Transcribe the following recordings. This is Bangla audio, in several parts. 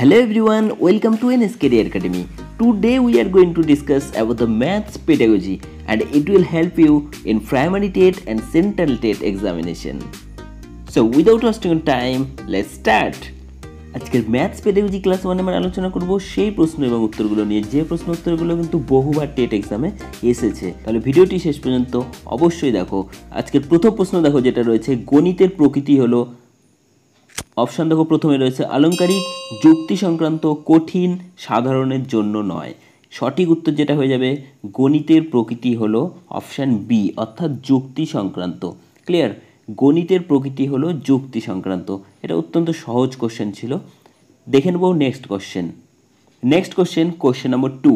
Hello everyone, welcome to NS Career Academy. Today we are going to discuss about the maths pedagogy and it will help you in primary TATE and central TATE examination. So without wasting time, let's start. আজকের ম্যাথস পেডাগজি ক্লাস ওয়ানে আমরা আলোচনা করব সেই প্রশ্ন এবং উত্তরগুলো নিয়ে যে প্রশ্ন উত্তরগুলো কিন্তু বহুবার টেট এক্সামে এসেছে তাহলে ভিডিওটি শেষ পর্যন্ত অবশ্যই দেখো আজকের প্রথম প্রশ্ন দেখো যেটা রয়েছে গণিতের প্রকৃতি হলো অপশান দেখো প্রথমে রয়েছে আলংকারিক যুক্তি সংক্রান্ত কঠিন সাধারণের জন্য নয় সঠিক উত্তর যেটা হয়ে যাবে গণিতের প্রকৃতি হলো অপশান বি অর্থাৎ যুক্তি সংক্রান্ত ক্লিয়ার গণিতের প্রকৃতি হলো যুক্তি সংক্রান্ত এটা অত্যন্ত সহজ কোশ্চেন ছিল দেখে নেব next question next question question number two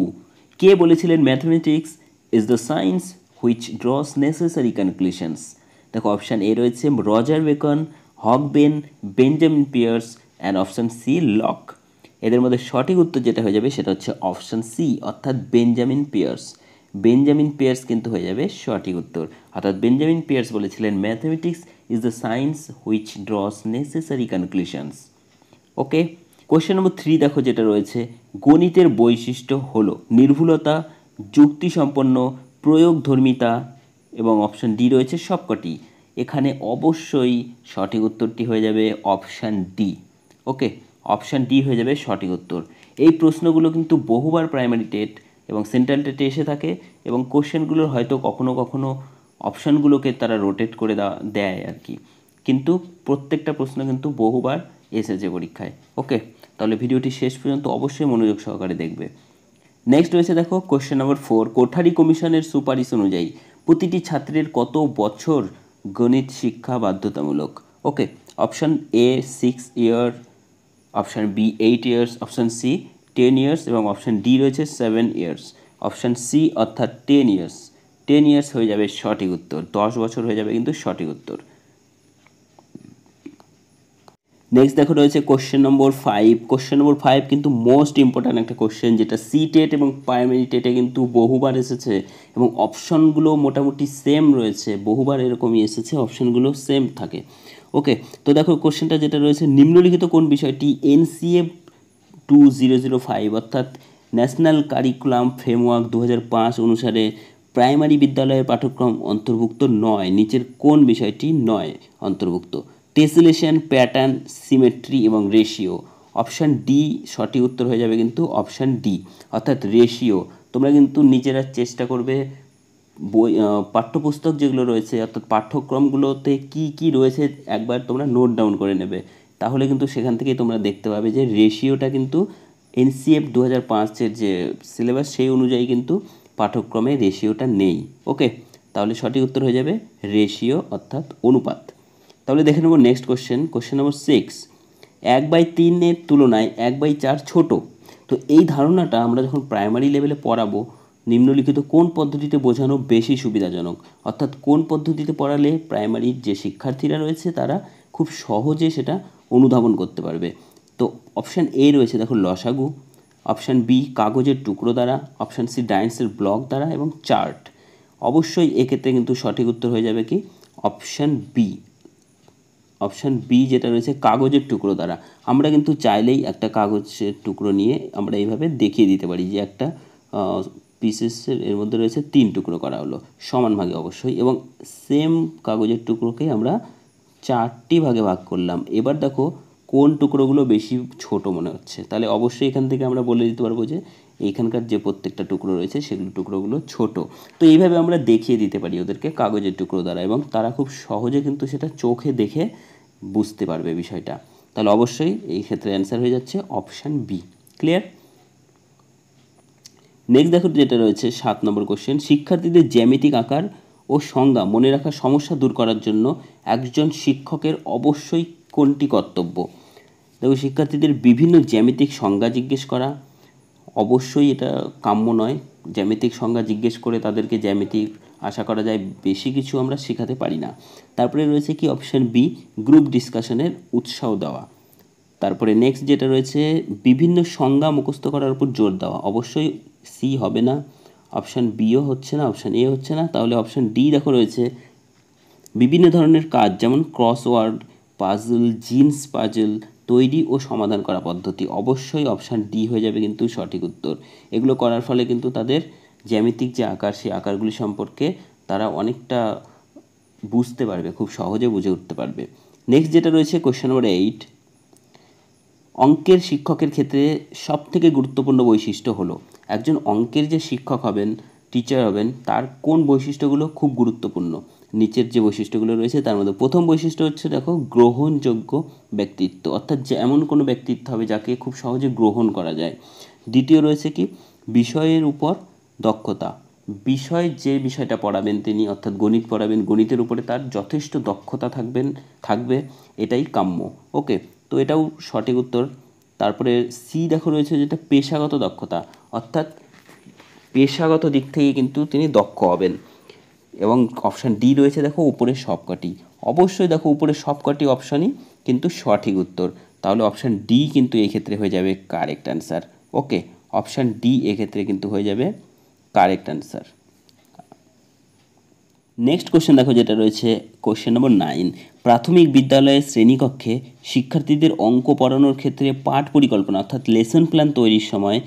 কে বলেছিলেন mathematics is the science which draws necessary conclusions দেখো অপশান এ রয়েছে রজার বেকন হকবেন Benjamin Peirce and option C Locke এদের মধ্যে সঠিক উত্তর যেটা হয়ে যাবে সেটা হচ্ছে অপশান সি অর্থাৎ বেঞ্জামিন পিয়ার্স বেঞ্জামিন পিয়ার্স কিন্তু হয়ে যাবে সঠিক উত্তর অর্থাৎ বেঞ্জামিন পিয়ার্স বলেছিলেন mathematics is the science which draws necessary conclusions okay question number three দেখো যেটা রয়েছে গণিতের বৈশিষ্ট্য হল নির্ভুলতা যুক্তিসম্পন্ন প্রয়োগধর্মিতা এবং অপশন ডি রয়েছে সবকটি এখানে অবশ্যই সঠিক উত্তরটি হয়ে যাবে option D okay option D হয়ে যাবে সঠিক উত্তর এই প্রশ্নগুলো কিন্তু বহুবার প্রাইমারি টেট এবং সেন্ট্রাল টেটে এসে থাকে এবং কোশ্চেনগুলোর হয়তো কখনো কখনো অপশানগুলোকে তারা রোটেট করে দেয় আর কি কিন্তু প্রত্যেকটা প্রশ্ন কিন্তু বহুবার এসেছে পরীক্ষায় ওকে তাহলে ভিডিওটি শেষ পর্যন্ত অবশ্যই মনোযোগ সহকারে দেখবে নেক্সট রয়েছে দেখো কোশ্চেন নাম্বার ফোর কোঠারি কমিশনের সুপারিশ অনুযায়ী প্রতিটি ছাত্রের কত বছর গণিত শিক্ষা বাধ্যতামূলক okay option A six year option B eight years option C ten years এবং অপশান ডি রয়েছে সেভেন ইয়ার্স অপশান সি অর্থাৎ টেন ইয়ার্স টেন ইয়ার্স হয়ে যাবে সঠিক উত্তর দশ বছর হয়ে যাবে কিন্তু সঠিক উত্তর নেক্সট দেখো রয়েছে question number five question number five কিন্তু মোস্ট ইম্পর্ট্যান্ট একটা কোশ্চেন যেটা সি টেট এবং প্রাইমারি টেটে কিন্তু বহুবার এসেছে এবং অপশনগুলো মোটামুটি সেম রয়েছে বহুবার এরকমই এসেছে অপশনগুলো সেম থাকে ওকে তো দেখো কোশ্চেনটা যেটা রয়েছে নিম্নলিখিত কোন বিষয়টি N C F two zero zero five অর্থাৎ ন্যাশনাল কারিকুলাম ফ্রেমওয়ার্ক দু অনুসারে প্রাইমারি বিদ্যালয়ের পাঠ্যক্রম অন্তর্ভুক্ত নয় নিচের কোন বিষয়টি নয় অন্তর্ভুক্ত টেসিলেশন প্যাটার্ন সিমেট্রি এবং রেশিও অপশান ডি সঠিক উত্তর হয়ে যাবে কিন্তু অপশান ডি অর্থাৎ রেশিও তোমরা কিন্তু নিজেরা চেষ্টা করবে বই পাঠ্যপুস্তক যেগুলো রয়েছে অর্থাৎ পাঠ্যক্রমগুলোতে কি কি রয়েছে একবার তোমরা নোট ডাউন করে নেবে তাহলে কিন্তু সেখান থেকেই তোমরা দেখতে পাবে যে রেশিওটা কিন্তু এনসিএফ দু হাজার পাঁচের যে সিলেবাস সেই অনুযায়ী কিন্তু পাঠ্যক্রমে রেশিওটা নেই ওকে তাহলে সঠিক উত্তর হয়ে যাবে রেশিও অর্থাৎ অনুপাত তাহলে দেখে নেব next question question number six এক বাই তিনের তুলনায় এক বাই চার ছোটো তো এই ধারণাটা আমরা যখন প্রাইমারি লেভেলে পড়াবো নিম্নলিখিত কোন পদ্ধতিতে বোঝানো বেশি সুবিধাজনক অর্থাৎ কোন পদ্ধতিতে পড়ালে প্রাইমারির যে শিক্ষার্থীরা রয়েছে তারা খুব সহজে সেটা অনুধাবন করতে পারবে তো অপশান এ রয়েছে দেখো লসাগু অপশান বি কাগজের টুকরো দ্বারা অপশান সি ডায়েন্সের ব্লক দ্বারা এবং চার্ট অবশ্যই এক্ষেত্রে কিন্তু সঠিক উত্তর হয়ে যাবে কি অপশান বি অপশান বি যেটা রয়েছে কাগজের টুকরো দ্বারা আমরা কিন্তু চাইলেই একটা কাগজের টুকরো নিয়ে আমরা এইভাবে দেখিয়ে দিতে পারি যে একটা পিসেসের এর মধ্যে রয়েছে তিন টুকরো করা হলো সমান ভাগে অবশ্যই এবং সেম কাগজের টুকরোকে আমরা চারটি ভাগে ভাগ করলাম এবার দেখো কোন টুকরোগুলো বেশি ছোট মনে হচ্ছে তাহলে অবশ্যই এখান থেকে আমরা বলে দিতে পারবো যে এখানকার যে প্রত্যেকটা টুকরো রয়েছে সেগুলো টুকরোগুলো ছোট তো এইভাবে আমরা দেখিয়ে দিতে পারি ওদেরকে কাগজের টুকরো দ্বারা এবং তারা খুব সহজে কিন্তু সেটা চোখে দেখে বুঝতে পারবে বিষয়টা তাহলে অবশ্যই এই ক্ষেত্রে অ্যান্সার হয়ে যাচ্ছে অপশান বি ক্লিয়ার নেক্সট দেখো যেটা রয়েছে সাত নম্বর কোশ্চেন শিক্ষার্থীদের জ্যামিতিক আকার ও সংজ্ঞা মনে রাখার সমস্যা দূর করার জন্য একজন শিক্ষকের অবশ্যই কোনটি কর্তব্য দেখো শিক্ষার্থীদের বিভিন্ন জ্যামিতিক সংজ্ঞা জিজ্ঞেস করা অবশ্যই এটা কাম্য নয় জ্যামিতিক সংজ্ঞা জিজ্ঞেস করে তাদেরকে জ্যামিতিক আশা করা যায় বেশি কিছু আমরা শেখাতে পারি না তারপরে রয়েছে কি অপশান বি গ্রুপ ডিসকাশনের উৎসাহ দেওয়া তারপরে নেক্সট যেটা রয়েছে বিভিন্ন সংজ্ঞা মুখস্থ করার উপর জোর দেওয়া অবশ্যই সি হবে না অপশান বিও হচ্ছে না অপশান এ হচ্ছে না তাহলে অপশান ডি দেখো রয়েছে বিভিন্ন ধরনের কাজ যেমন ক্রসওয়ার্ড পাজল জিন্স পাজল তৈরি ও সমাধান করা পদ্ধতি অবশ্যই অপশান ডি হয়ে যাবে কিন্তু সঠিক উত্তর এগুলো করার ফলে কিন্তু তাদের জ্যামিতিক যে আকার সেই আকারগুলি সম্পর্কে তারা অনেকটা বুঝতে পারবে খুব সহজে বুঝে উঠতে পারবে নেক্সট যেটা রয়েছে কোয়েশ্চেন নম্বর এইট অঙ্কের শিক্ষকের ক্ষেত্রে সব থেকে গুরুত্বপূর্ণ বৈশিষ্ট্য হলো একজন অঙ্কের যে শিক্ষক হবেন টিচার হবেন তার কোন বৈশিষ্ট্যগুলো খুব গুরুত্বপূর্ণ নিচের যে বৈশিষ্ট্যগুলো রয়েছে তার মধ্যে প্রথম বৈশিষ্ট্য হচ্ছে দেখো গ্রহণযোগ্য ব্যক্তিত্ব অর্থাৎ যে এমন কোনো ব্যক্তিত্ব হবে যাকে খুব সহজে গ্রহণ করা যায় দ্বিতীয় রয়েছে কি বিষয়ের উপর দক্ষতা বিষয় যে বিষয়টা পড়াবেন তিনি অর্থাৎ গণিত পড়াবেন গণিতের উপরে তার যথেষ্ট দক্ষতা থাকবেন থাকবে এটাই কাম্য ওকে তো এটাও সঠিক উত্তর তারপরে সি দেখো রয়েছে যেটা পেশাগত দক্ষতা অর্থাৎ পেশাগত দিক থেকে কিন্তু তিনি দক্ষ হবেন এবং অপশান ডি রয়েছে দেখো উপরের সবকটি অবশ্যই দেখো উপরের সবকটি অপশানই কিন্তু সঠিক উত্তর তাহলে অপশান ডি কিন্তু এক্ষেত্রে হয়ে যাবে correct answer okay option D এক্ষেত্রে কিন্তু হয়ে যাবে কারেক্ট অ্যান্সার নেক্সট কোশ্চেন দেখো যেটা রয়েছে কোশ্চেন নম্বর নাইন প্রাথমিক বিদ্যালয়ের শ্রেণীকক্ষে শিক্ষার্থীদের অঙ্ক পড়ানোর ক্ষেত্রে পাঠ পরিকল্পনা অর্থাৎ লেসন প্ল্যান তৈরির সময়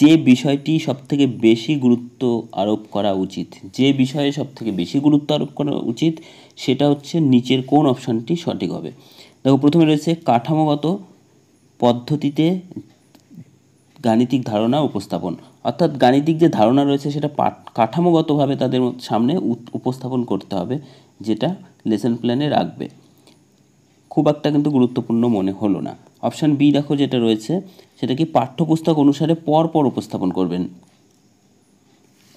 যে বিষয়টি সবথেকে বেশি গুরুত্ব আরোপ করা উচিত যে বিষয়ে সবথেকে বেশি গুরুত্ব আরোপ করা উচিত সেটা হচ্ছে নিচের কোন অপশানটি সঠিক হবে দেখো প্রথমে রয়েছে কাঠামোগত পদ্ধতিতে গাণিতিক ধারণা উপস্থাপন অর্থাৎ গাণিতিক যে ধারণা রয়েছে সেটা কাঠামোগতভাবে তাদের সামনে উপস্থাপন করতে হবে যেটা লেসন প্ল্যানে রাখবে খুব একটা কিন্তু গুরুত্বপূর্ণ মনে হলো না অপশান বি দেখো যেটা রয়েছে সেটা কি পাঠ্যপুস্তক অনুসারে পরপর উপস্থাপন করবেন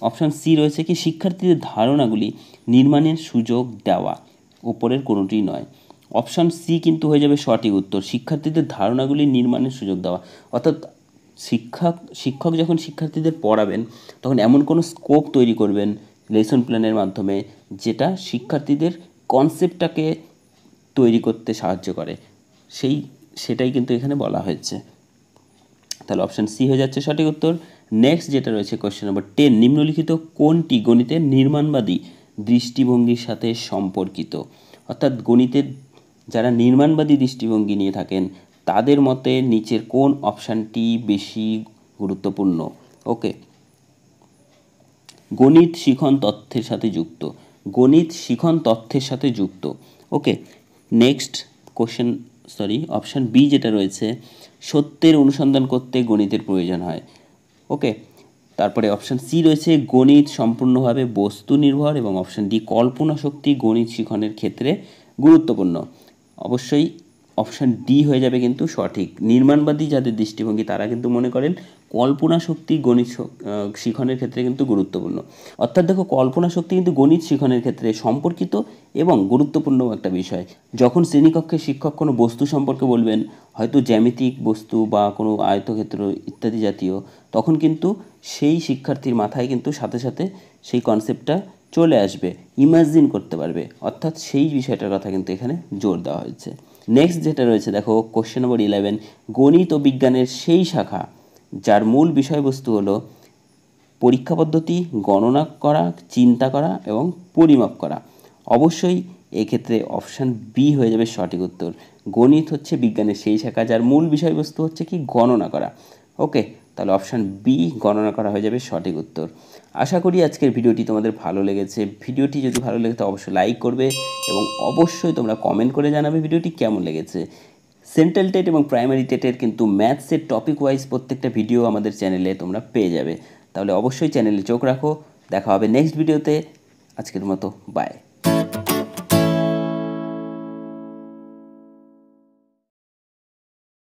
অপশান সি রয়েছে কি শিক্ষার্থীদের ধারণাগুলি নির্মাণের সুযোগ দেওয়া ওপরের কোনোটি নয় অপশান সি কিন্তু হয়ে যাবে সঠিক উত্তর শিক্ষার্থীদের ধারণাগুলি নির্মাণের সুযোগ দেওয়া অর্থাৎ শিক্ষক শিক্ষক যখন শিক্ষার্থীদের পড়াবেন তখন এমন কোনো স্কোপ তৈরি করবেন লেসন প্ল্যানের মাধ্যমে যেটা শিক্ষার্থীদের কনসেপ্টটাকে তৈরি করতে সাহায্য করে সেই সেটাই কিন্তু এখানে বলা হয়েছে তাহলে অপশান সি হয়ে যাচ্ছে সঠিক উত্তর নেক্সট যেটা রয়েছে কোয়েশ্চেন নম্বর টেন নিম্নলিখিত কোনটি গণিতের নির্মাণবাদী দৃষ্টিভঙ্গির সাথে সম্পর্কিত অর্থাৎ গণিতের যারা নির্মাণবাদী দৃষ্টিভঙ্গি নিয়ে থাকেন তাদের মতে নিচের কোন অপশানটি বেশি গুরুত্বপূর্ণ ওকে গণিত শিখন তথ্যের সাথে যুক্ত গণিত শিখন তথ্যের সাথে যুক্ত okay next question sorry option B যেটা রয়েছে সত্যের অনুসন্ধান করতে গণিতের প্রয়োজন হয় ওকে তারপরে অপশান সি রয়েছে গণিত সম্পূর্ণভাবে বস্তু নির্ভর এবং অপশান ডি কল্পনা শক্তি গণিত শিখনের ক্ষেত্রে গুরুত্বপূর্ণ অবশ্যই অপশান ডি হয়ে যাবে কিন্তু সঠিক নির্মাণবাদী যাদের দৃষ্টিভঙ্গি তারা কিন্তু মনে করেন কল্পনা শক্তি গণিত শিখনের ক্ষেত্রে কিন্তু গুরুত্বপূর্ণ অর্থাৎ দেখো কল্পনা শক্তি কিন্তু গণিত শিখনের ক্ষেত্রে সম্পর্কিত এবং গুরুত্বপূর্ণ একটা বিষয় যখন শ্রেণীকক্ষে শিক্ষক কোনো বস্তু সম্পর্কে বলবেন হয়তো জ্যামিতিক বস্তু বা কোনো আয়তক্ষেত্র ইত্যাদি জাতীয় তখন কিন্তু সেই শিক্ষার্থীর মাথায় কিন্তু সাথে সাথে সেই কনসেপ্টটা চলে আসবে ইমাজিন করতে পারবে অর্থাৎ সেই বিষয়টার কথা কিন্তু এখানে জোর দেওয়া হয়েছে নেক্সট যেটা রয়েছে দেখো কোশ্চেন নম্বর ইলেভেন গণিত ও বিজ্ঞানের সেই শাখা যার মূল বিষয়বস্তু হলো পরীক্ষা পদ্ধতি গণনা করা চিন্তা করা এবং পরিমাপ করা অবশ্যই এক্ষেত্রে অপশান বি হয়ে যাবে সঠিক উত্তর গণিত হচ্ছে বিজ্ঞানের সেই শাখা যার মূল বিষয়বস্তু হচ্ছে কি গণনা করা ওকে তাহলে অপশান বি গণনা করা হয়ে যাবে সঠিক উত্তর আশা করি আজকের ভিডিওটি তোমাদের ভালো লেগেছে ভিডিওটি যদি ভালো লেগে তো অবশ্যই লাইক করবে এবং অবশ্যই তোমরা কমেন্ট করে জানাবে ভিডিওটি কেমন লেগেছে সেন্ট্রাল টেট এবং প্রাইমারি টেটের কিন্তু ম্যাথসের টপিক ওয়াইজ প্রত্যেকটা ভিডিও আমাদের চ্যানেলে তোমরা পেয়ে যাবে তাহলে অবশ্যই চ্যানেলে চোখ রাখো দেখা হবে নেক্সট ভিডিওতে আজকের মতো বাই